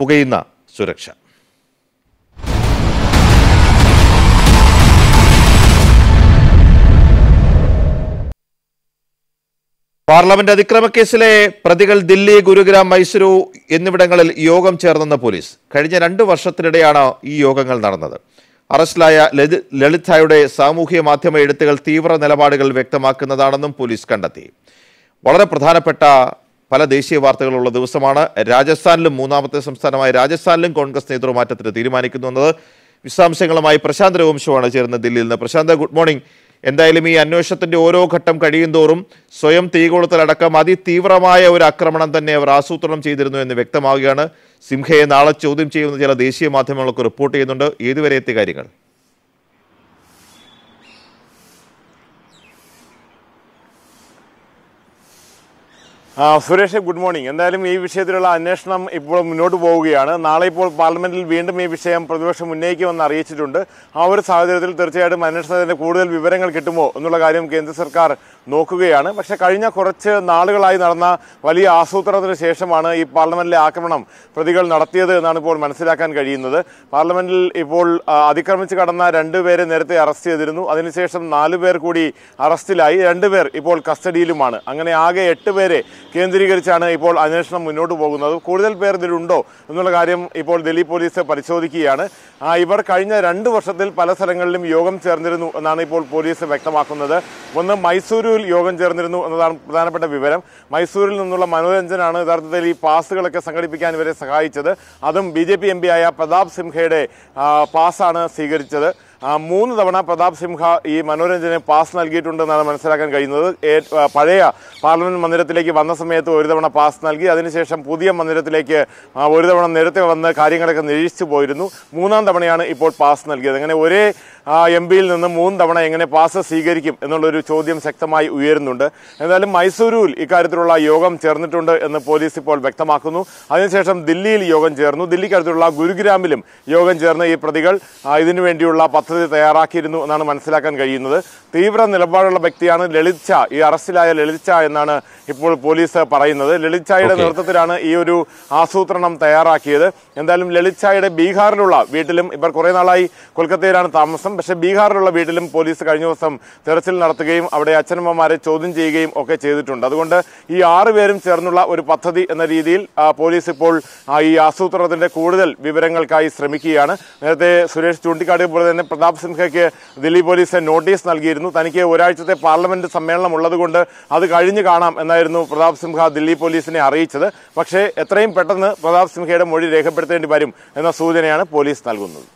പുകയുന്ന സുരക്ഷ പാർലമെന്റ് അതിക്രമ പ്രതികൾ ദില്ലി ഗുരുഗ്രാം മൈസൂരു എന്നിവിടങ്ങളിൽ യോഗം ചേർന്നെന്ന പോലീസ് കഴിഞ്ഞ രണ്ട് വർഷത്തിനിടെയാണ് ഈ യോഗങ്ങൾ നടന്നത് അറസ്റ്റിലായ ലളിതായുടെ സാമൂഹ്യ മാധ്യമ എഴുത്തുകൾ തീവ്ര നിലപാടുകൾ വ്യക്തമാക്കുന്നതാണെന്നും പോലീസ് കണ്ടെത്തി വളരെ പ്രധാനപ്പെട്ട പല ദേശീയ വാർത്തകളുള്ള ദിവസമാണ് രാജസ്ഥാനിലും മൂന്നാമത്തെ സംസ്ഥാനമായ രാജസ്ഥാനിലും കോൺഗ്രസ് നേതൃമാറ്റത്തിന് തീരുമാനിക്കുന്നു എന്നത് വിശദാംശങ്ങളുമായി പ്രശാന്ത് രഘുവംശമാണ് ചേർന്ന് ദില്ലിയിൽ നിന്ന് പ്രശാന്ത് ഗുഡ് മോർണിംഗ് എന്തായാലും ഈ അന്വേഷണത്തിന്റെ ഓരോ ഘട്ടം കഴിയുന്തോറും സ്വയം തീകോളത്തിലടക്കം അതിതീവ്രമായ ഒരു ആക്രമണം തന്നെ അവർ ആസൂത്രണം ചെയ്തിരുന്നു എന്ന് വ്യക്തമാവുകയാണ് സിംഹയെ നാളെ ചോദ്യം ചെയ്യുന്ന ചില ദേശീയ മാധ്യമങ്ങളൊക്കെ റിപ്പോർട്ട് ചെയ്യുന്നുണ്ട് ഏതുവരെ എത്തിയ കാര്യങ്ങൾ സുരേഷ് ഗുഡ് മോർണിംഗ് എന്തായാലും ഈ വിഷയത്തിലുള്ള അന്വേഷണം ഇപ്പോൾ മുന്നോട്ട് പോവുകയാണ് നാളെ ഇപ്പോൾ പാർലമെന്റിൽ വീണ്ടും ഈ വിഷയം പ്രതിപക്ഷം ഉന്നയിക്കുമെന്ന് അറിയിച്ചിട്ടുണ്ട് ആ ഒരു സാഹചര്യത്തിൽ തീർച്ചയായിട്ടും അന്വേഷണത്തിന്റെ കൂടുതൽ വിവരങ്ങൾ കിട്ടുമോ എന്നുള്ള കാര്യം കേന്ദ്ര സർക്കാർ നോക്കുകയാണ് പക്ഷേ കഴിഞ്ഞ കുറച്ച് നാളുകളായി നടന്ന വലിയ ആസൂത്രണത്തിന് ശേഷമാണ് ഈ പാർലമെന്റിലെ ആക്രമണം പ്രതികൾ നടത്തിയത് എന്നാണ് ഇപ്പോൾ മനസ്സിലാക്കാൻ കഴിയുന്നത് പാർലമെന്റിൽ ഇപ്പോൾ അതിക്രമിച്ച് കടന്ന രണ്ടുപേരെ നേരത്തെ അറസ്റ്റ് ചെയ്തിരുന്നു അതിനുശേഷം നാലുപേർ കൂടി അറസ്റ്റിലായി രണ്ടുപേർ ഇപ്പോൾ കസ്റ്റഡിയിലുമാണ് അങ്ങനെ ആകെ എട്ട് പേരെ കേന്ദ്രീകരിച്ചാണ് ഇപ്പോൾ അന്വേഷണം മുന്നോട്ട് പോകുന്നത് കൂടുതൽ പേർ ഇതിലുണ്ടോ എന്നുള്ള കാര്യം ഇപ്പോൾ ഡൽഹി പോലീസ് പരിശോധിക്കുകയാണ് ഇവർ കഴിഞ്ഞ രണ്ട് വർഷത്തിൽ പല സ്ഥലങ്ങളിലും യോഗം ചേർന്നിരുന്നു എന്നാണ് ഇപ്പോൾ പോലീസ് വ്യക്തമാക്കുന്നത് ഒന്ന് മൈസൂരുവിൽ യോഗം ചേർന്നിരുന്നു എന്നതാണ് പ്രധാനപ്പെട്ട വിവരം മൈസൂരിൽ നിന്നുള്ള മനോരഞ്ജനാണ് യഥാർത്ഥത്തിൽ ഈ പാസുകളൊക്കെ സംഘടിപ്പിക്കാൻ ഇവരെ സഹായിച്ചത് അതും ബി ജെ പി എം ആയ പ്രതാപ് സിംഹയുടെ പാസ്സാണ് സ്വീകരിച്ചത് മൂന്ന് തവണ പ്രതാപ് സിംഹ ഈ മനോരഞ്ജന് പാസ് നൽകിയിട്ടുണ്ടെന്നാണ് മനസ്സിലാക്കാൻ കഴിയുന്നത് പഴയ പാർലമെന്റ് മന്ദിരത്തിലേക്ക് വന്ന സമയത്ത് ഒരു തവണ പാസ് നൽകി അതിനുശേഷം പുതിയ മന്ദിരത്തിലേക്ക് ഒരു തവണ നേരത്തെ വന്ന് കാര്യങ്ങളൊക്കെ നിരീക്ഷിച്ചു പോയിരുന്നു മൂന്നാം തവണയാണ് ഇപ്പോൾ പാസ് നൽകിയത് അങ്ങനെ ഒരേ എം പിയിൽ നിന്ന് മൂന്ന് തവണ എങ്ങനെ പാസ് സ്വീകരിക്കും എന്നുള്ളൊരു ചോദ്യം ശക്തമായി ഉയരുന്നുണ്ട് എന്തായാലും മൈസൂരുവിൽ ഇക്കാര്യത്തിലുള്ള യോഗം ചേർന്നിട്ടുണ്ട് എന്ന് പോലീസ് ഇപ്പോൾ വ്യക്തമാക്കുന്നു അതിനുശേഷം ദില്ലിയിൽ യോഗം ചേർന്നു ദില്ലിക്കടുത്തുള്ള ഗുരുഗ്രാമിലും യോഗം ചേർന്ന് ഈ പ്രതികൾ ഇതിനുവേണ്ടിയുള്ള പത്ത് പദ്ധതി തയ്യാറാക്കിയിരുന്നു എന്നാണ് മനസ്സിലാക്കാൻ കഴിയുന്നത് തീവ്ര നിലപാടുള്ള വ്യക്തിയാണ് ലളിത് ഷാ ഈ അറസ്റ്റിലായ ലളിത് ഷാ എന്നാണ് ഇപ്പോൾ പോലീസ് പറയുന്നത് ലളിത് ഷായുടെ നേതൃത്വത്തിലാണ് ഈ ഒരു ആസൂത്രണം തയ്യാറാക്കിയത് എന്തായാലും ലളിത് ഷായുടെ ബീഹാറിലുള്ള വീട്ടിലും ഇവർ കുറേ നാളായി കൊൽക്കത്തയിലാണ് താമസം പക്ഷേ ബീഹാറിലുള്ള വീട്ടിലും പോലീസ് കഴിഞ്ഞ ദിവസം തെരച്ചിൽ നടത്തുകയും അവിടെ അച്ഛനമ്മമാരെ ചോദ്യം ചെയ്യുകയും ഒക്കെ ചെയ്തിട്ടുണ്ട് അതുകൊണ്ട് ഈ ആറുപേരും ചേർന്നുള്ള ഒരു പദ്ധതി എന്ന രീതിയിൽ പോലീസ് ഇപ്പോൾ ഈ ആസൂത്രണത്തിന്റെ കൂടുതൽ വിവരങ്ങൾക്കായി ശ്രമിക്കുകയാണ് നേരത്തെ സുരേഷ് ചൂണ്ടിക്കാട്ടിയ പോലെ തന്നെ പ്രതാപ് സിൻഹയ്ക്ക് ദില്ലി പോലീസ് നോട്ടീസ് നൽകിയിരുന്നു തനിക്ക് ഒരാഴ്ചത്തെ പാർലമെന്റ് സമ്മേളനം ഉള്ളതുകൊണ്ട് അത് കഴിഞ്ഞ് കാണാം എന്നായിരുന്നു പ്രതാപ് സിൻഹ ദില്ലി പോലീസിനെ അറിയിച്ചത് പക്ഷേ എത്രയും പെട്ടെന്ന് പ്രതാപ് സിൻഹയുടെ മൊഴി രേഖപ്പെടുത്തേണ്ടി വരും എന്ന സൂചനയാണ് പോലീസ് നൽകുന്നത്